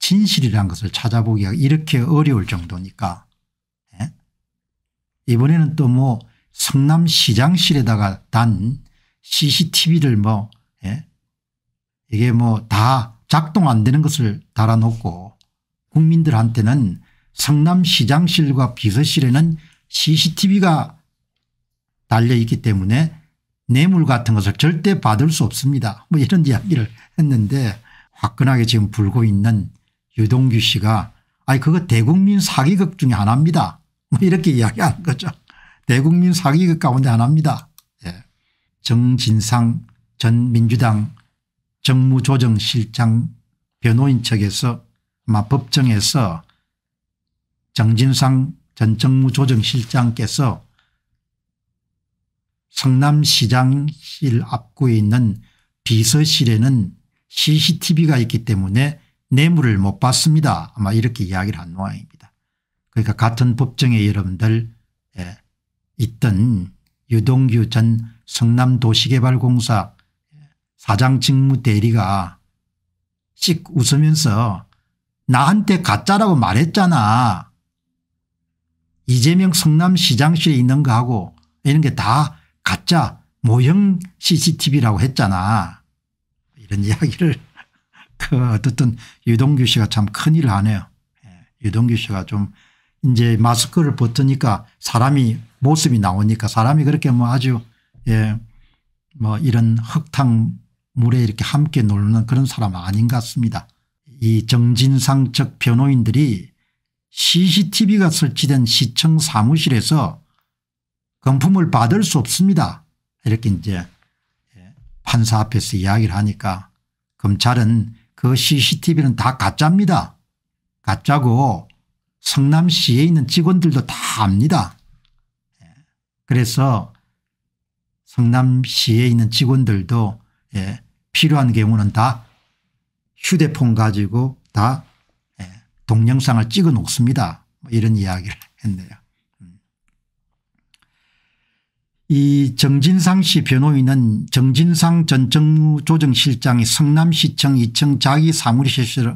진실이라는 것을 찾아보기가 이렇게 어려울 정도니까 예? 이번에는 또 뭐 성남시장실에다가 단 cctv를 뭐 예? 이게 뭐 다 작동 안 되는 것을 달아놓고 국민들한테는 성남시장실과 비서실에는 cctv가 달려있기 때문에 뇌물 같은 것을 절대 받을 수 없습니다. 뭐 이런 이야기를 했는데 화끈하게 지금 불고 있는 유동규 씨가 아니 그거 대국민 사기극 중에 하나입니다. 뭐 이렇게 이야기하는 거죠. 대국민 사기극 가운데 하나입니다. 예. 정진상 전 민주당 정무조정실장 변호인 측에서 아마 법정에서 정진상 전 정무조정실장께서 성남시장실 앞구에 있는 비서실에는 CCTV가 있기 때문에 뇌물을 못 받습니다. 아마 이렇게 이야기를 한 모양입니다. 그러니까 같은 법정에 여러분들 예, 있던 유동규 전 성남도시개발공사 사장 직무 대리가 씩 웃으면서 나한테 가짜라고 말했잖아. 이재명 성남시장실에 있는 거하고 이런 게 다 가짜 모형 cctv라고 했잖아. 이런 이야기를 그 어쨌든 유동규 씨가 참 큰일을 하네요. 예, 유동규 씨가 좀 이제 마스크를 벗으니까 사람이 모습이 나오니까 사람이 그렇게 뭐 아주 예뭐 이런 흙탕 물에 이렇게 함께 놀는 그런 사람 아닌 것 같습니다. 이 정진상 측 변호인들이 CCTV가 설치된 시청 사무실에서 금품을 받을 수 없습니다. 이렇게 이제 예, 판사 앞에서 이야기를 하니까 검찰은 그 CCTV는 다 가짜입니다. 가짜고 성남시에 있는 직원들도 다 압니다. 예. 그래서 성남시에 있는 직원들도 예, 필요한 경우는 다 휴대폰 가지고 다 예, 동영상을 찍어 놓습니다. 뭐 이런 이야기를 했네요. 이 정진상 씨 변호인은 정진상 전 정무조정실장이 성남시청 2층 자기 사무실에서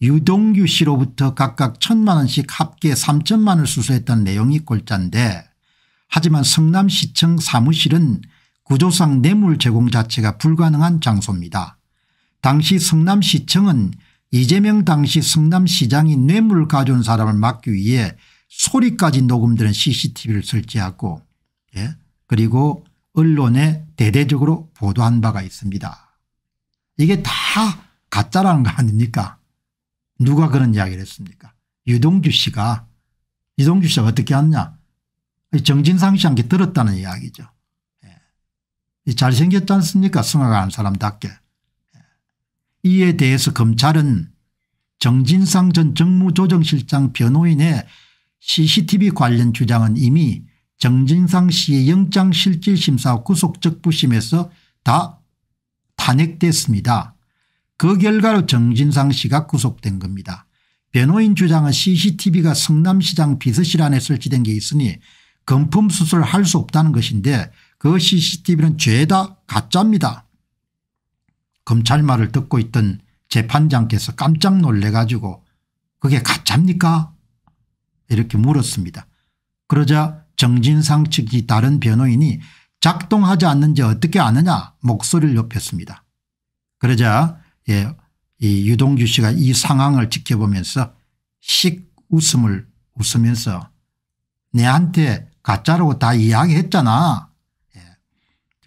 유동규 씨로부터 각각 천만 원씩 합계 3천만 원을 수수했던 내용이 골자인데 하지만 성남시청 사무실은 구조상 뇌물 제공 자체가 불가능한 장소입니다. 당시 성남시청은 이재명 당시 성남시장이 뇌물 가져온 사람을 막기 위해 소리까지 녹음되는 cctv를 설치하고 예? 그리고 언론에 대대적으로 보도한 바가 있습니다. 이게 다 가짜라는 거 아닙니까 누가 그런 이야기를 했습니까 유동규 씨가 유동규 씨가 어떻게 하느냐 정진상 씨한테 들었다는 이야기죠. 예. 잘생겼지 않습니까 승화가한 사람답게. 예. 이에 대해서 검찰은 정진상 전 정무조정실장 변호인의 CCTV 관련 주장은 이미 정진상 씨의 영장실질심사 구속적부심에서 다 탄핵됐습니다. 그 결과로 정진상 씨가 구속된 겁니다. 변호인 주장은 CCTV가 성남시장 비서실 안에 설치된 게 있으니 금품 수술을 할 수 없다는 것인데 그 CCTV는 죄다 가짜입니다. 검찰 말을 듣고 있던 재판장께서 깜짝 놀래 가지고 그게 가짜입니까 이렇게 물었습니다. 그러자 정진상 측이 다른 변호인이 작동하지 않는지 어떻게 아느냐 목소리를 높였습니다. 그러자 예, 이 유동규 씨가 이 상황을 지켜보면서 씩 웃음을 웃으면서 내한테 가짜라고 다 이야기했잖아. 예.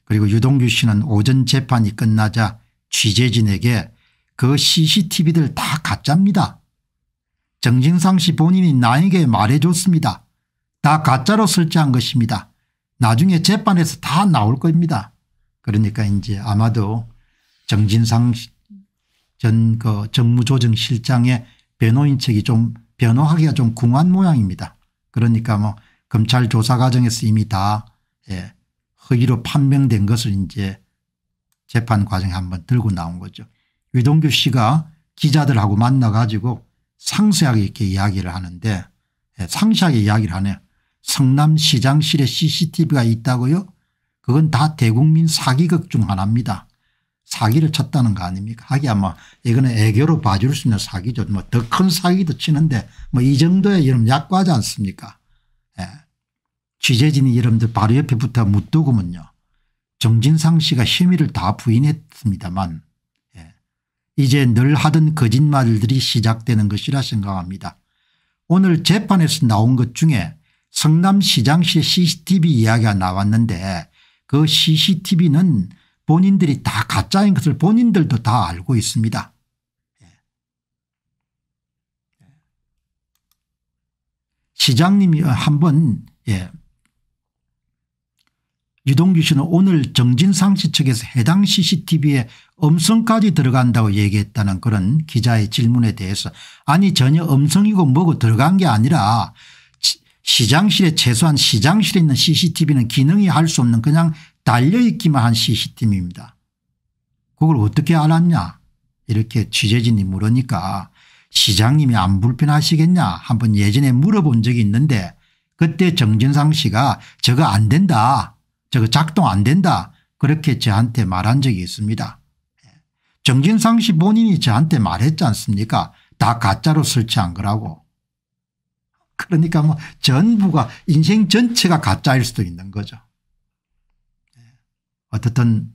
그리고 유동규 씨는 오전 재판이 끝나자 취재진에게 그 CCTV들 다 가짜입니다. 정진상 씨 본인이 나에게 말해줬습니다. 다 가짜로 설치한 것입니다. 나중에 재판에서 다 나올 겁니다. 그러니까 이제 아마도 정진상 전 그 정무조정실장의 변호인 측이 좀 변호하기가 좀 궁한 모양입니다. 그러니까 뭐 검찰 조사 과정에서 이미 다 예, 허위로 판명된 것을 이제 재판 과정에 한번 들고 나온 거죠. 위동규 씨가 기자들하고 만나 가지고 상세하게 이렇게 이야기를 하는데 예, 상세하게 이야기를 하네요. 성남시장실에 CCTV가 있다고요 그건 다 대국민 사기극 중 하나입니다. 사기를 쳤다는 거 아닙니까 하기야 뭐 이거는 애교로 봐줄 수 있는 사기죠. 뭐 더 큰 사기도 치는데 뭐 이 정도의 이름 약과하지 않습니까 예. 취재진이 여러분들 바로 옆에 붙어 묻더구면요 정진상 씨가 혐의를 다 부인했습니다만 예. 이제 늘 하던 거짓말들이 시작되는 것이라 생각합니다. 오늘 재판에서 나온 것 중에 성남시장시 cctv 이야기가 나왔는데 그 cctv는 본인들이 다 가짜인 것을 본인들도 다 알고 있습니다. 예. 시장님이 한번 예. 유동규 씨는 오늘 정진상 씨 측에서 해당 cctv에 음성까지 들어간다고 얘기했다는 그런 기자의 질문에 대해서 아니 전혀 음성이고 뭐고 들어간 게 아니라 시장실에 최소한 시장실에 있는 cctv는 기능이 할 수 없는 그냥 달려있기만 한 cctv입니다. 그걸 어떻게 알았냐 이렇게 취재진이 물으니까 시장님이 안 불편하시겠냐 한번 예전에 물어본 적이 있는데 그때 정진상 씨가 저거 안 된다 저거 작동 안 된다 그렇게 저한테 말한 적이 있습니다. 예. 정진상 씨 본인이 저한테 말했지 않습니까 다 가짜로 설치한 거라고 그러니까 뭐 전부가 인생 전체가 가짜일 수도 있는 거죠. 예. 어떻든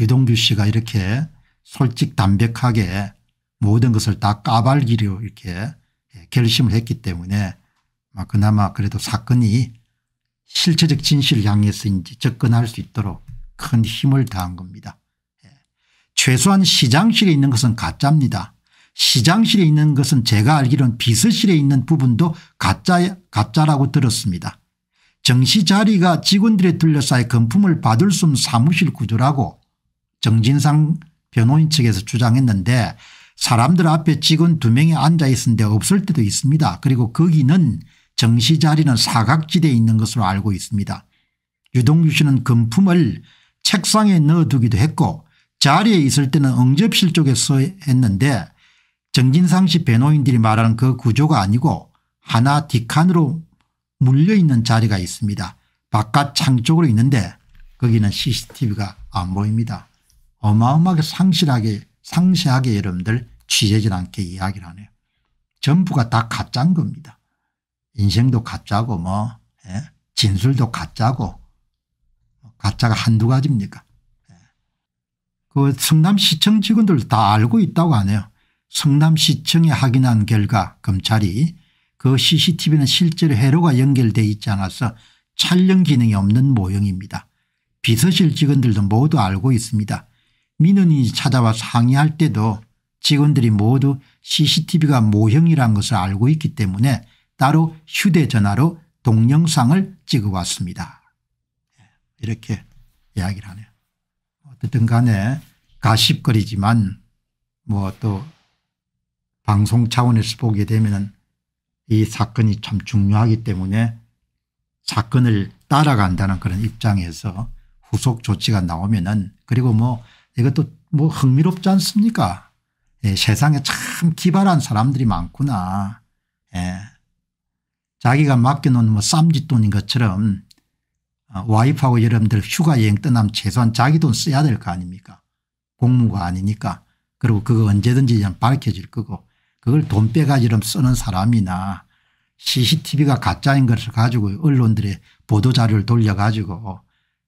유동규 씨가 이렇게 솔직 담백하게 모든 것을 다 까발기로 이렇게 예, 결심을 했기 때문에 뭐 그나마 그래도 사건이 실체적 진실을 향해서 이제 접근할 수 있도록 큰 힘을 다한 겁니다. 예. 최소한 시장실에 있는 것은 가짜입니다. 시장실에 있는 것은 제가 알기론 비서실에 있는 부분도 가짜, 가짜라고 들었습니다. 정시 자리가 직원들의 둘러싸여 금품을 받을 수 없는 사무실 구조라고 정진상 변호인 측에서 주장했는데 사람들 앞에 직원 두 명이 앉아 있었는데 없을 때도 있습니다. 그리고 거기는 정시 자리는 사각지대에 있는 것으로 알고 있습니다. 유동규 씨는 금품을 책상에 넣어두기도 했고 자리에 있을 때는 응접실 쪽에 서 했는데 정진상씨 변호인들이 말하는 그 구조가 아니고 하나 뒷칸으로 물려있는 자리가 있습니다. 바깥 창 쪽으로 있는데 거기는 CCTV가 안 보입니다. 어마어마하게 상실하게 상세하게 여러분들 취재진 않게 이야기를 하네요. 전부가 다 가짜인 겁니다. 인생도 가짜고 뭐 예? 진술도 가짜고 뭐 가짜가 한두 가지입니까 예. 그 성남시청 직원들 다 알고 있다고 하네요. 성남시청에 확인한 결과 검찰이 그 cctv는 실제로 회로가 연결돼 있지 않아서 촬영 기능이 없는 모형입니다. 비서실 직원들도 모두 알고 있습니다. 민원인이 찾아와 상의할 때도 직원들이 모두 cctv가 모형이란 것을 알고 있기 때문에 따로 휴대전화로 동영상을 찍어왔습니다. 이렇게 이야기를 하네요. 어쨌든 간에 가십거리지만 뭐또 방송 차원에서 보게 되면 이 사건이 참 중요하기 때문에 사건을 따라간다는 그런 입장에서 후속 조치가 나오면은 그리고 뭐 이것도 뭐 흥미롭지 않습니까 예, 세상에 참 기발한 사람들이 많구나 예. 자기가 맡겨놓은 뭐 쌈짓돈인 것처럼 어, 와이프하고 여러분들 휴가 여행 떠나면 최소한 자기 돈 써야 될 거 아닙니까 공무가 아니니까 그리고 그거 언제든지 밝혀질 거고 그걸 돈 빼가지럼 쓰는 사람이나 CCTV가 가짜인 것을 가지고 언론들의 보도자료를 돌려가지고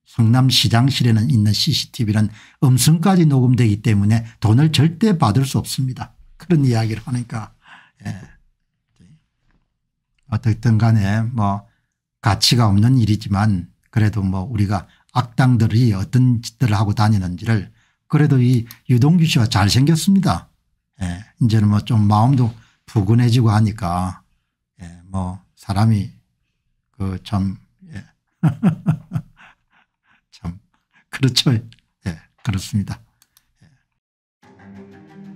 성남 시장실에는 있는 CCTV는 음성까지 녹음되기 때문에 돈을 절대 받을 수 없습니다. 그런 이야기를 하니까 예. 어쨌든 간에 뭐 가치가 없는 일이지만 그래도 뭐 우리가 악당들이 어떤 짓들을 하고 다니는지를 그래도 이 유동규 씨가 잘생겼습니다. 예, 이제는 뭐 좀 마음도 부근해지고 하니까 예, 뭐 사람이 그참 예. 그렇죠. 예, 그렇습니다.